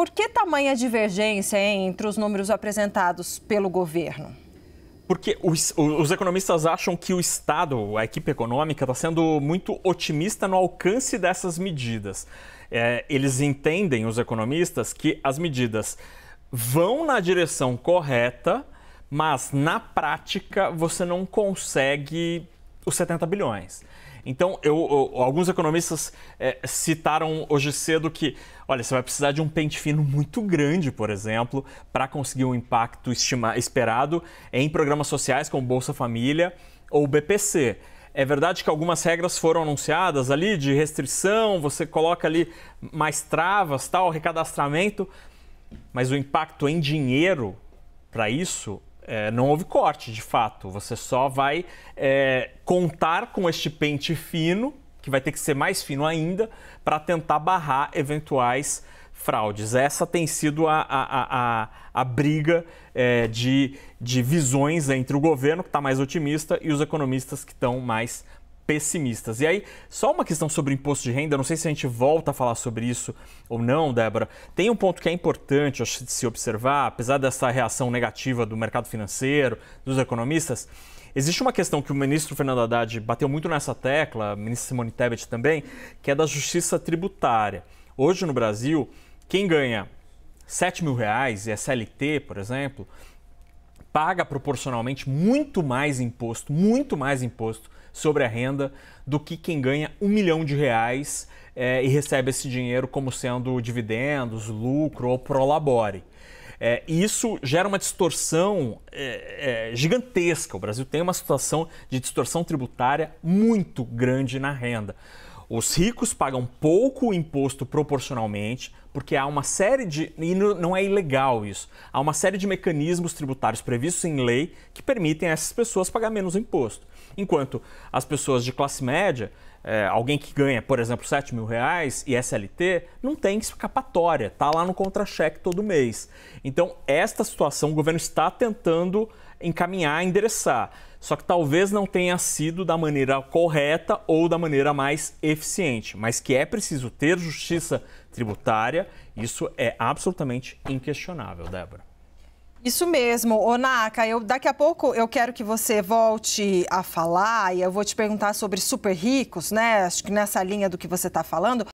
Por que tamanha divergência entre os números apresentados pelo governo? Porque os, os, economistas acham que o Estado, a equipe econômica, está sendo muito otimista no alcance dessas medidas. É, eles entendem, os economistas, que as medidas vão na direção correta, mas na prática você não consegue os 70 bilhões. Então, eu, eu, alguns economistas é, citaram hoje cedo que, olha, você vai precisar de um pente fino muito grande, por exemplo, para conseguir o um impacto estima, esperado em programas sociais como Bolsa Família ou BPC. É verdade que algumas regras foram anunciadas ali de restrição, você coloca ali mais travas, tal, recadastramento, mas o impacto em dinheiro para isso é, não houve corte, de fato. Você só vai é, contar com este pente fino, que vai ter que ser mais fino ainda, para tentar barrar eventuais fraudes. Essa tem sido a, a, a, a briga é, de, de visões entre o governo, que está mais otimista, e os economistas que estão mais pessimistas. E aí, só uma questão sobre o imposto de renda, não sei se a gente volta a falar sobre isso ou não, Débora. Tem um ponto que é importante de se observar, apesar dessa reação negativa do mercado financeiro, dos economistas. Existe uma questão que o ministro Fernando Haddad bateu muito nessa tecla, a ministra Simone Tebet também, que é da justiça tributária. Hoje no Brasil, quem ganha 7 mil reais e é CLT, por exemplo, paga proporcionalmente muito mais imposto, muito mais imposto sobre a renda do que quem ganha um milhão de reais é, e recebe esse dinheiro como sendo dividendos, lucro ou prolabore. É, e isso gera uma distorção é, é, gigantesca. O Brasil tem uma situação de distorção tributária muito grande na renda. Os ricos pagam pouco imposto proporcionalmente, porque há uma série de. E não é ilegal isso. Há uma série de mecanismos tributários previstos em lei que permitem a essas pessoas pagar menos imposto. Enquanto as pessoas de classe média, é, alguém que ganha, por exemplo, 7 mil reais e SLT, não tem escapatória, está lá no contra-cheque todo mês. Então, esta situação o governo está tentando encaminhar, endereçar. Só que talvez não tenha sido da maneira correta ou da maneira mais eficiente, mas que é preciso ter justiça tributária, isso é absolutamente inquestionável, Débora. Isso mesmo, Onaka, eu daqui a pouco eu quero que você volte a falar e eu vou te perguntar sobre super ricos, né? Acho que nessa linha do que você está falando.